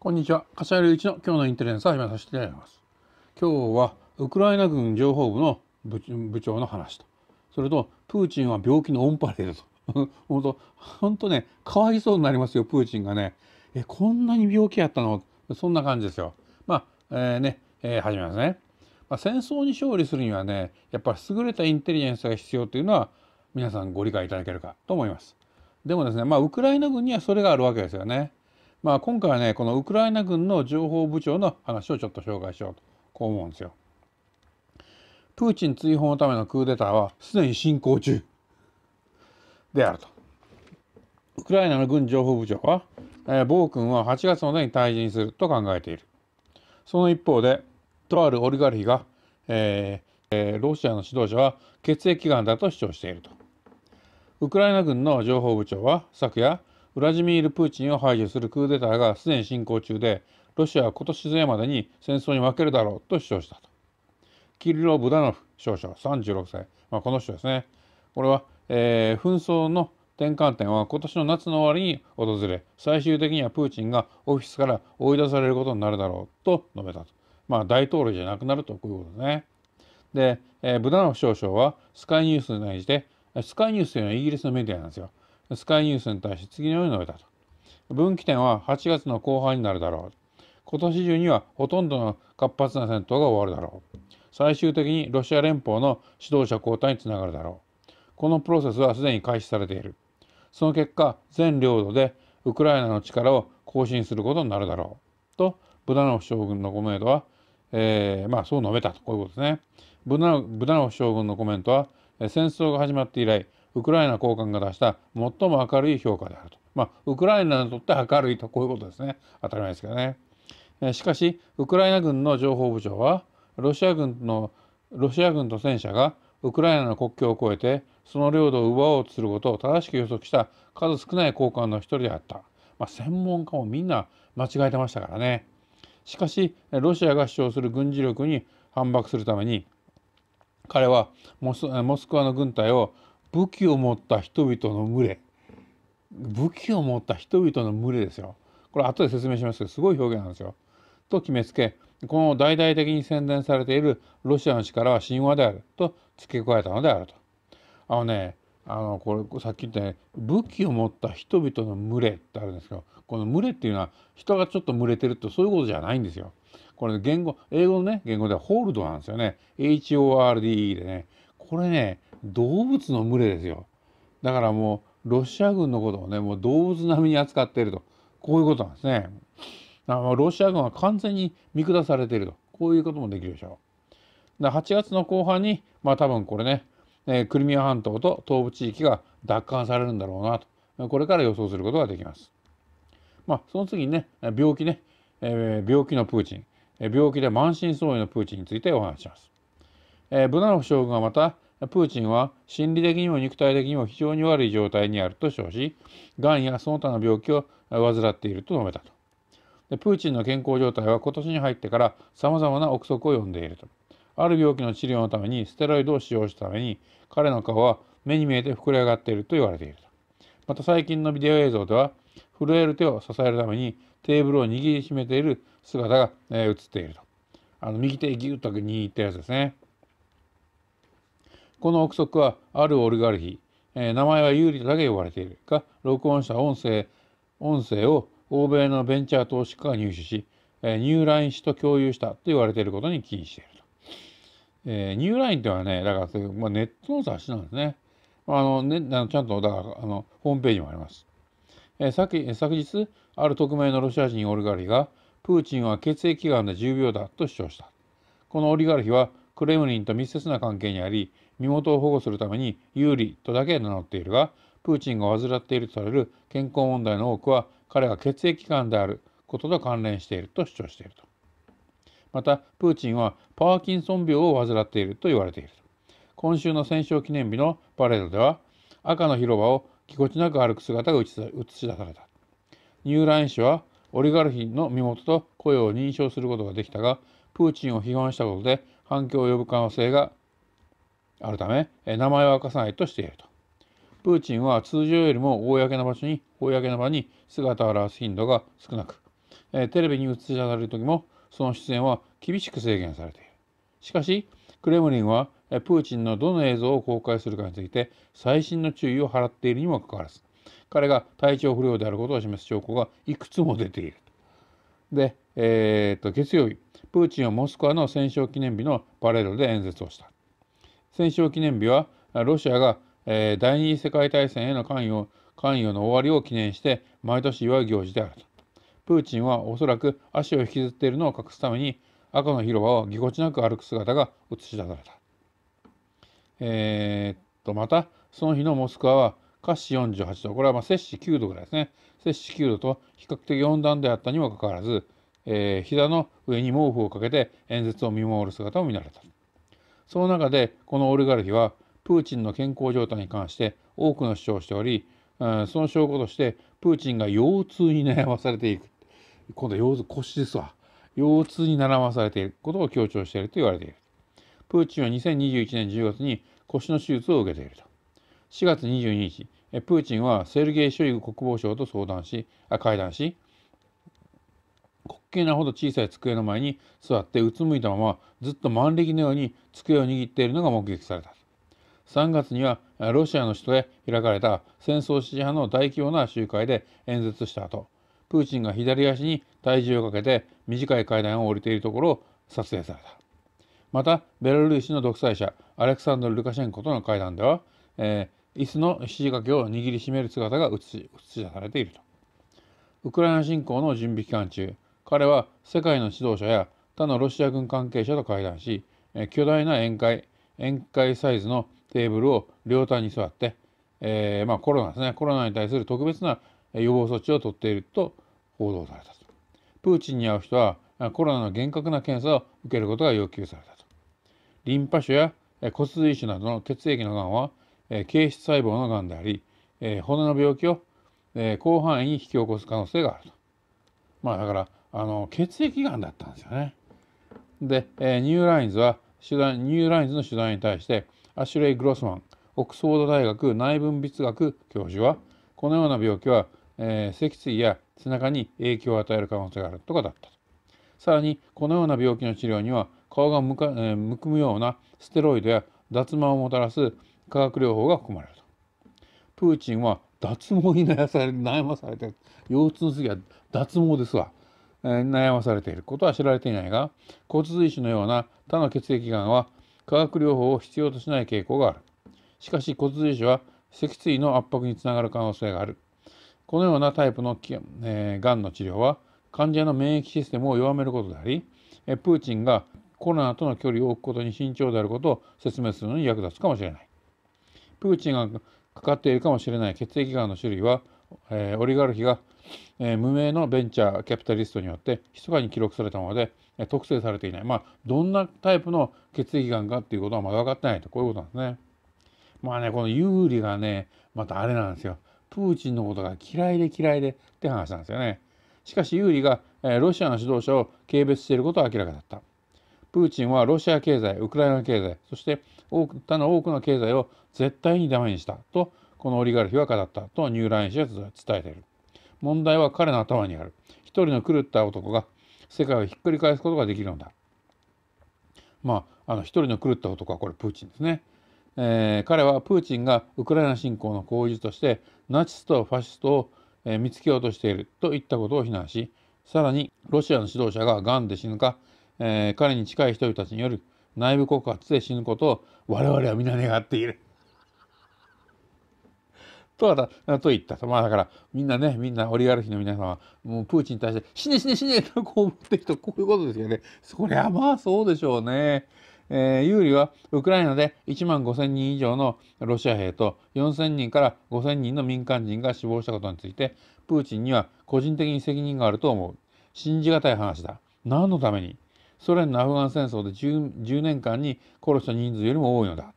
こんにちは。笠原一の今日のインテリジェンスを始めさせていただきます。今日はウクライナ軍情報部の部長の話と、それとプーチンは病気のオンパレードと。本 当本当ね、かわいそうになりますよ、プーチンがね。え、こんなに病気やったのそんな感じですよ。まあ、えー、ね、えー、始めますね。まあ、戦争に勝利するにはね、やっぱり優れたインテリジェンスが必要というのは、皆さんご理解いただけるかと思います。でもですね、まあ、ウクライナ軍にはそれがあるわけですよね。まあ、今回はねこのウクライナ軍の情報部長の話をちょっと紹介しようとこう思うんですよ。プーチン追放のためのクーデターはすでに進行中であると。ウクライナの軍情報部長は、えー、暴君は8月までに退陣すると考えている。その一方でとあるオリガルヒが、えーえー、ロシアの指導者は血液がんだと主張していると。ウクライナ軍の情報部長は昨夜ウラジミール・プーチンを排除するクーデターがすでに進行中でロシアは今年末までに戦争に負けるだろうと主張したと。キリロ・ブダノフ少将36歳、まあ、この人ですねこれは、えー、紛争の転換点は今年の夏の終わりに訪れ最終的にはプーチンがオフィスから追い出されることになるだろうと述べたと。まあ大統領じゃなくなるとこういうことですね。で、えー、ブダノフ少将はスカイニュースに対してスカイニュースというのはイギリスのメディアなんですよ。スカイニュースに対して次のように述べたと。分岐点は8月の後半になるだろう。今年中にはほとんどの活発な戦闘が終わるだろう。最終的にロシア連邦の指導者交代につながるだろう。このプロセスはすでに開始されている。その結果、全領土でウクライナの力を更新することになるだろう。と、ブダノフ将軍のコメントは、えー、まあそう述べたと、こういうことですね。ブダノフ将軍のコメントは、戦争が始まって以来、ウクライナ高官が出した最も明るい評価であると、まあ、ウクライナにとって明るいとこういうことですね当たり前ですけどねしかしウクライナ軍の情報部長はロシア軍のロシア軍と戦車がウクライナの国境を越えてその領土を奪おうとすることを正しく予測した数少ない高官の一人であった、まあ、専門家もみんな間違えてましたからねしかしロシアが主張する軍事力に反駁するために彼はモスモスクワの軍隊を武器を持った人々の群れ武器を持った人々の群れですよこれ後で説明しますけどすごい表現なんですよ。と決めつけこの大々的に宣伝されているロシアの力は神話であると付け加えたのであると。あのねあのこれさっき言ったね武器を持った人々の群れってあるんですけどこの群れっていうのは人がちょっと群れてるってそういうことじゃないんですよ。これ言語英語のね言語ではホールドなんですよね HORDE でねこれね動物の群れですよだからもうロシア軍のことをねもう動物並みに扱っているとこういうことなんですねだからロシア軍は完全に見下されているとこういうこともできるでしょうだ8月の後半にまあ多分これね、えー、クリミア半島と東部地域が奪還されるんだろうなとこれから予想することができますまあその次にね病気ね、えー、病気のプーチン病気で満身創痍のプーチンについてお話しします、えー、ブナノフ将軍はまたプーチンは心理的にも肉体的にも非常に悪い状態にあると称し、がんやその他の病気を患っていると述べたと。でプーチンの健康状態は今年に入ってから様々な憶測を呼んでいると。ある病気の治療のためにステロイドを使用したために、彼の顔は目に見えて膨れ上がっていると言われていると。また最近のビデオ映像では、震える手を支えるためにテーブルを握りしめている姿が、映っていると。あの右手ギュッと握ってるやつですね。この憶測はあるオリガルヒ、えー、名前は有利リだけ呼ばれているが録音した音声音声を欧米のベンチャー投資家が入手し、えー、ニューライン氏と共有したと言われていることに起因していると。えー、ニューラインというのはねだからそういう、まあ、ネットの雑誌なんですね。あのね、あのちゃんとだからあのホームページもあります。え昨日ある匿名のロシア人オリガルヒがプーチンは血液がんで重病だと主張したこのオリガルヒはクレムリンと密接な関係にあり身元を保護するために有利とだけ名乗っているがプーチンが患っているとされる健康問題の多くは彼が血液癌であることと関連していると主張していると。またプーチンはパーキンソン病を患っていると言われている今週の戦勝記念日のパレードでは赤の広場をぎこちなく歩く姿が映し出されたニューライン氏はオリガルヒの身元と雇用を認証することができたがプーチンを批判したことで反響を呼ぶ可能性があるため名前は明かさないとしていると。プーチンは通常よりも公の場所に公の場に姿を現す頻度が少なく、えテレビに映し出される時もその出演は厳しく制限されている。しかしクレムリンはプーチンのどの映像を公開するかについて細心の注意を払っているにもかかわらず彼が体調不良であることを示す証拠がいくつも出ている。で、えー、っと月曜日プーチンはモスクワの戦勝記念日のパレードで演説をした。戦勝記念日はロシアが、えー、第二次世界大戦への関与関与の終わりを記念して毎年祝う行事であると。プーチンはおそらく足を引きずっているのを隠すために赤の広場をぎこちなく歩く姿が映し出された。えー、っとまたその日のモスクワは華氏48度これはまあ摂氏9度ぐらいですね摂氏9度と比較的温暖であったにもかかわらず、えー、膝の上に毛布をかけて演説を見守る姿を見られた。その中でこのオリガルヒはプーチンの健康状態に関して多くの主張をしており、うん、その証拠としてプーチンが腰痛に悩まされていく今度腰痛腰ですわ腰痛に悩まされていることを強調していると言われているプーチンは2021年10月に腰の手術を受けていると4月22日プーチンはセルゲイ・ショイグ国防相と相談し会談し滑稽なほど小さい机の前に座ってうつむいたままずっと万力のように机を握っているのが目撃された3月にはロシアの首都で開かれた戦争支持派の大規模な集会で演説した後プーチンが左足に体重をかけて短い階段を降りているところを撮影されたまたベラルーシの独裁者アレクサンドル・ルカシェンコとの会談では、えー、椅子のひじ掛けを握りしめる姿が映し出されているとウクライナ侵攻の準備期間中彼は世界の指導者や他のロシア軍関係者と会談し巨大な宴会宴会サイズのテーブルを両端に座って、えー、まあ、コロナですねコロナに対する特別な予防措置を取っていると報道されたとプーチンに会う人はコロナの厳格な検査を受けることが要求されたとリンパ腫や骨髄腫などの血液のがんは形質細胞のがんであり骨の病気を広範囲に引き起こす可能性があるとまあだからあの血液がんだったんですよね。で、えー、ニューラインズは手段ニューラインズの取材に対してアシュレイ・グロスマンオックスフォード大学内分泌学教授はこのような病気は、えー、脊椎や背中に影響を与える可能性があるとかだったと。さらにこのような病気の治療には顔がむか、えー、むくむようなステロイドや脱毛をもたらす化学療法が含まれると。プーチンは脱毛に悩まされて腰痛の次は脱毛ですわ。悩まされていることは知られていないが骨髄腫のような他の血液がんは化学療法を必要としない傾向があるしかし骨髄腫は脊椎の圧迫につながる可能性があるこのようなタイプのがん、えの治療は患者の免疫システムを弱めることでありプーチンがコロナとの距離を置くことに慎重であることを説明するのに役立つかもしれないプーチンがかかっているかもしれない血液がんの種類は、えー、オリガルヒがえー、無名のベンチャーキャピタリストによって密かに記録されたもので、えー、特定されていない、まあ、どんなタイプの血液がんかっていうことはまだ分かってないとこういうことなんですね。まあねこの有利がねまたあれなんですよプーチンのことが嫌いで嫌いでって話なんですよね。しかし有利が、えー、ロシアの指導者を軽蔑していることは明らかだった。プーチンはロシア経済ウクライナ経済そして他の多くの経済を絶対にダメにしたとこのオリガルヒは語ったとニューライン氏は伝えている。問題は彼の頭にある一人の狂った男が世界をひっくり返すことができるのだまああの一人の狂った男はこれプーチンですね、えー、彼はプーチンがウクライナ侵攻の口実としてナチスとファシストを、え見つけようとしているといったことを非難しさらにロシアの指導者が癌で死ぬか、えー、彼に近い人々たちによる内部告発で死ぬことを我々は皆願っているとはと言った。まあだからみんなね、みんなオリガルヒの皆さんはもうプーチンに対して死ね死ね死ねとこう思ってるとこういうことですよね。そりゃまあそうでしょうね。えー、有利はウクライナで1万5000人以上のロシア兵と4000人から5000人の民間人が死亡したことについてプーチンには個人的に責任があると思う。信じがたい話だ。何のためにソ連のアフガン戦争で 10, 10年間に殺した人数よりも多いのだ。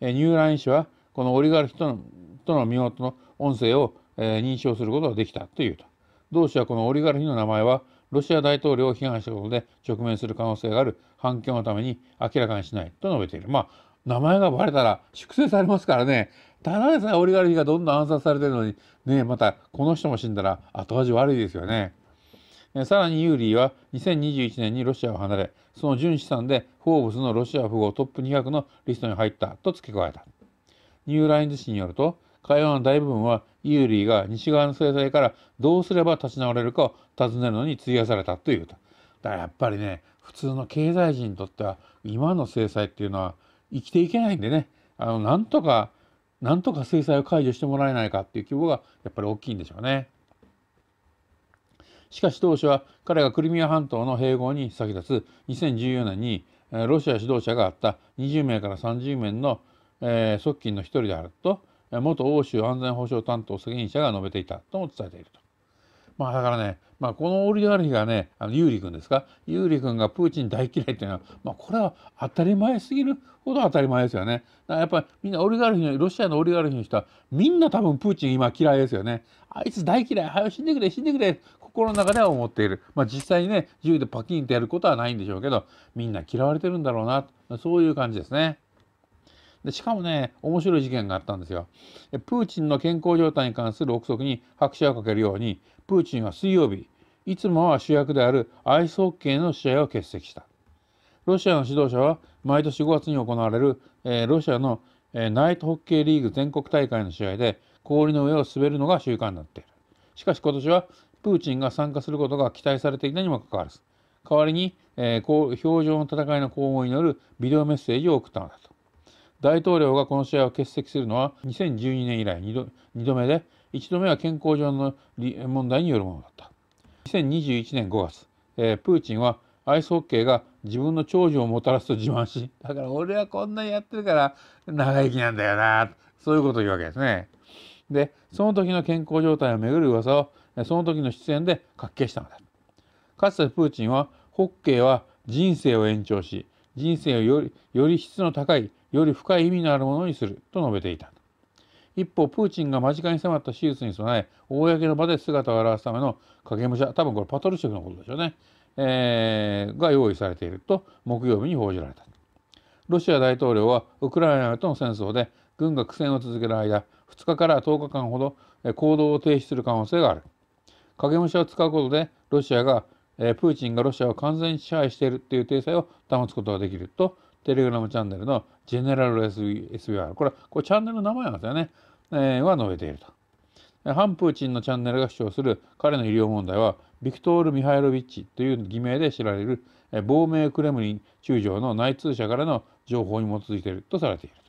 えー、ニューライン氏はこのオリガルヒとのとの身元の音声を、え認証することができたというと同氏はこのオリガルヒの名前はロシア大統領を批判したことで直面する可能性がある反響のために明らかにしないと述べている。まあ名前がバレたら粛清されますからねただでさえオリガルヒがどんどん暗殺されてるのにねまたこの人も死んだら後味悪いですよね。さらにユーリーは2021年にロシアを離れその純資産でフォーブスのロシア富豪トップ200のリストに入ったと付け加えたニューラインズ紙によると会話の大部分はユーリーが西側の制裁からどうすれば立ち直れるかを尋ねるのに費やされたというと。だからやっぱりね普通の経済人にとっては今の制裁っていうのは生きていけないんでねあのなんとかなんとか制裁を解除してもらえないかっていう希望がやっぱり大きいんでしょうね。しかし当初は彼がクリミア半島の併合に先立つ2014年にロシア指導者があった20名から30名の、え側近の一人であると元欧州安全保障担当責任者が述べていたとも伝えていると。まあだからね、まあ、このオリガルヒがねあのユーリ君ですかユーリ君がプーチン大嫌いっていうのは、まあ、これは当たり前すぎるほど当たり前ですよね。だからやっぱりみんなオリガルヒのロシアのオリガルヒの人はみんな多分プーチン今嫌いですよね。あいつ大嫌い早死んでくれ死んでくれ心の中では思っている。まあ、実際にね銃でパキンってやることはないんでしょうけどみんな嫌われてるんだろうなそういう感じですね。でしかもね面白い事件があったんですよ。プーチンの健康状態に関する憶測に拍車をかけるようにプーチンは水曜日いつもは主役であるアイスホッケーの試合を欠席した。ロシアの指導者は毎年5月に行われる、えー、ロシアの、えー、ナイトホッケーリーグ全国大会の試合で氷の上を滑るのが習慣になっている。しかし今年はプーチンが参加することが期待されていたにもかかわらず代わりに、えー、表情の戦いの幸運によるビデオメッセージを送ったのだと。大統領がこの試合を欠席するのは2012年以来 2, 2度目で1度目は健康上の問題によるものだった2021年5月、えー、プーチンはアイスホッケーが自分の長寿をもたらすと自慢し だから俺はこんなにやってるから長生きなんだよなそういうことを言うわけですねでその時の健康状態をめぐる噂をその時の出演で発見したのだかつてプーチンはホッケーは人生を延長し人生をよりより質の高いより深い意味のあるものにすると述べていた一方プーチンが間近に迫った手術に備え公の場で姿を現すための影武者多分これパトルシェフのことでしょうね、えー、が用意されていると木曜日に報じられたロシア大統領はウクライナとの戦争で軍が苦戦を続ける間2日から10日間ほど行動を停止する可能性がある影武者を使うことでロシアがプーチンがロシアを完全に支配しているという体裁を保つことができるとテレグラムチャンネルのジェネラル SVR、これこれチャンネルの名前なんですよね、えー、は述べていると。反プーチンのチャンネルが主張する彼の医療問題は、ビクトール・ミハイロビッチという偽名で知られる、えー、亡命クレムリン中将の内通者からの情報に基づいているとされていると。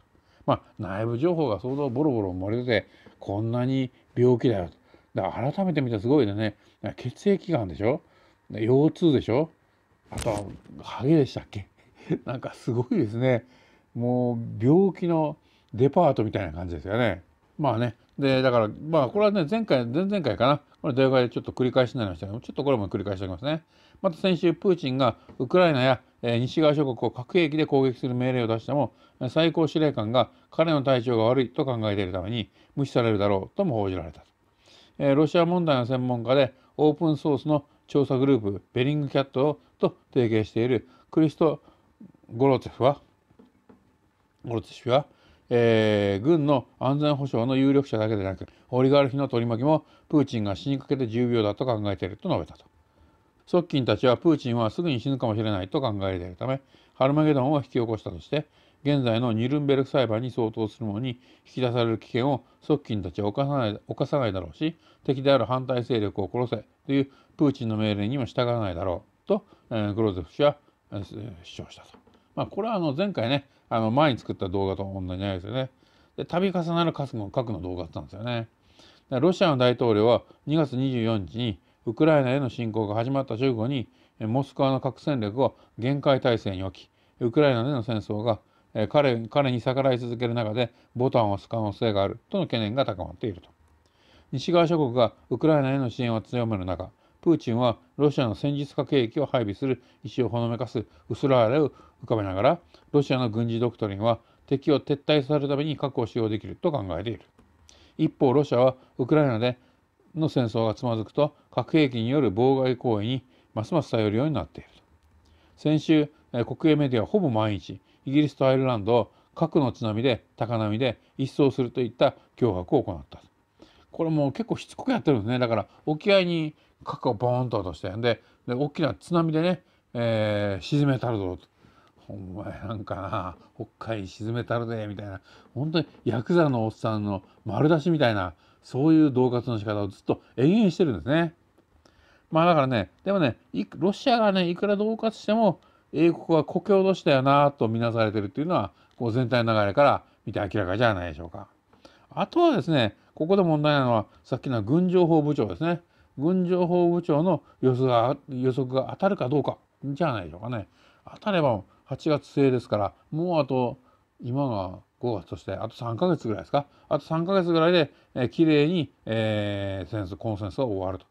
まあ、内部情報が相当ボロボロ漏れてて、こんなに病気だよと。だから改めて見たらすごいね。血液がんでしょ腰痛でしょあとは、ハゲでしたっけ なんかすごいですね。もう病気のデパートみたいな感じですよね。まあねでだからまあこれはね前回前々回かなこれ動画でちょっと繰り返しになりましたけどちょっとこれも繰り返しておきますね。また先週プーチンがウクライナや西側諸国を核兵器で攻撃する命令を出しても最高司令官が彼の体調が悪いと考えているために無視されるだろうとも報じられたと。ロシア問題の専門家でオープンソースの調査グループベリングキャットと提携しているクリスト・ゴロツェフはモルツ氏は、えー、軍の安全保障の有力者だけでなくオリガルヒの取り巻きもプーチンが死にかけて重病だと考えていると述べたと側近たちはプーチンはすぐに死ぬかもしれないと考えているためハルマゲドンを引き起こしたとして現在のニュルンベルク裁判に相当するものに引き出される危険を側近たちは犯さない犯さないだろうし敵である反対勢力を殺せというプーチンの命令にも従わないだろうと、えー、グロゼフ氏は、えー、主張したと。まあ、これはあの前回ねあの前に作った動画と同じないですよね。で度重なる核の核の動画だったんですよね。ロシアの大統領は2月24日にウクライナへの侵攻が始まった直後にモスクワの核戦略を限界態勢に置きウクライナでの戦争が彼彼に逆らい続ける中でボタンを押す可能性があるとの懸念が高まっていると。西側諸国がウクライナへの支援を強める中プーチンはロシアの戦術核兵器を配備する意思をほのめかす薄ら笑れを浮かべながらロシアの軍事ドクトリンは敵を撤退させるために核を使用できると考えている一方ロシアはウクライナでの戦争がつまずくと核兵器による妨害行為にますます頼るようになっている先週国営メディアはほぼ毎日イギリスとアイルランドを核の津波で高波で一掃するといった脅迫を行ったこれも結構しつこくやってるんですねだから沖合に核をボーンと落としてでで大きな津波でね、えー、沈めたるぞと。お前なんかな北海沈めたるでみたいな本当にヤクザのおっさんの丸出しみたいなそういう恫喝の仕方をずっと延々してるんですね。まあだからねでもねロシアがねいくら恫喝しても英国は故郷としたよなと見なされてるっていうのはこう全体の流れから見て明らかじゃないでしょうか。あとはですねここで問題なのはさっきの軍情報部長ですね。軍情報部長の予測が予測が当たるかどうかじゃないでしょうかね当たれば8月末ですからもうあと今が5月としてあと3ヶ月ぐらいですかあと3ヶ月ぐらいで、えー、綺麗に、えー、ス、コンセンスは終わると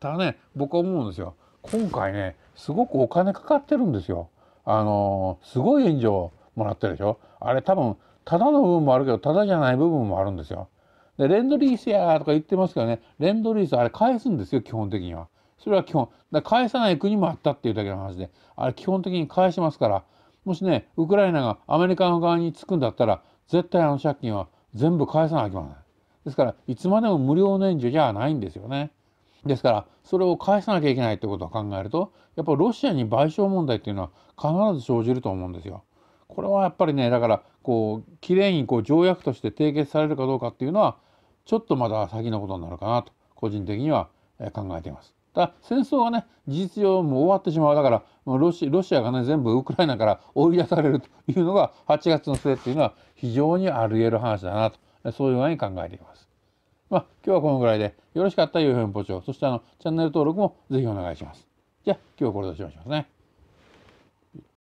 ただね僕は思うんですよ今回ねすごくお金かかってるんですよあのー、すごい援助をもらってるでしょあれ多分ただの部分もあるけどただじゃない部分もあるんですよでレンドリースやとか言ってますけどねレンドリースあれ返すんですよ基本的にはそれは基本だ返さない国もあったっていうだけの話であれ基本的に返しますからもしねウクライナがアメリカの側につくんだったら絶対あの借金は全部返さなきゃいけませんですからいつまでも無料年中じゃないんですよねですからそれを返さなきゃいけないってことを考えるとやっぱりロシアに賠償問題っていうのは必ず生じると思うんですよ。これはやっぱりねだからこうきれいにこう条約として締結されるかどうかっていうのはちょっとまだ先のことになるかなと個人的には考えています。だ戦争がね事実上もう終わってしまうだからロシロシアがね全部ウクライナから 追い出されるというのが8月の末っていうのは非常にあり得る話だなとそういうふ合に考えています。まあ今日はこのぐらいでよろしかったら良い変歩長そしてあのチャンネル登録も是非お願いします。じゃあ今日はこれでおしまいしますね。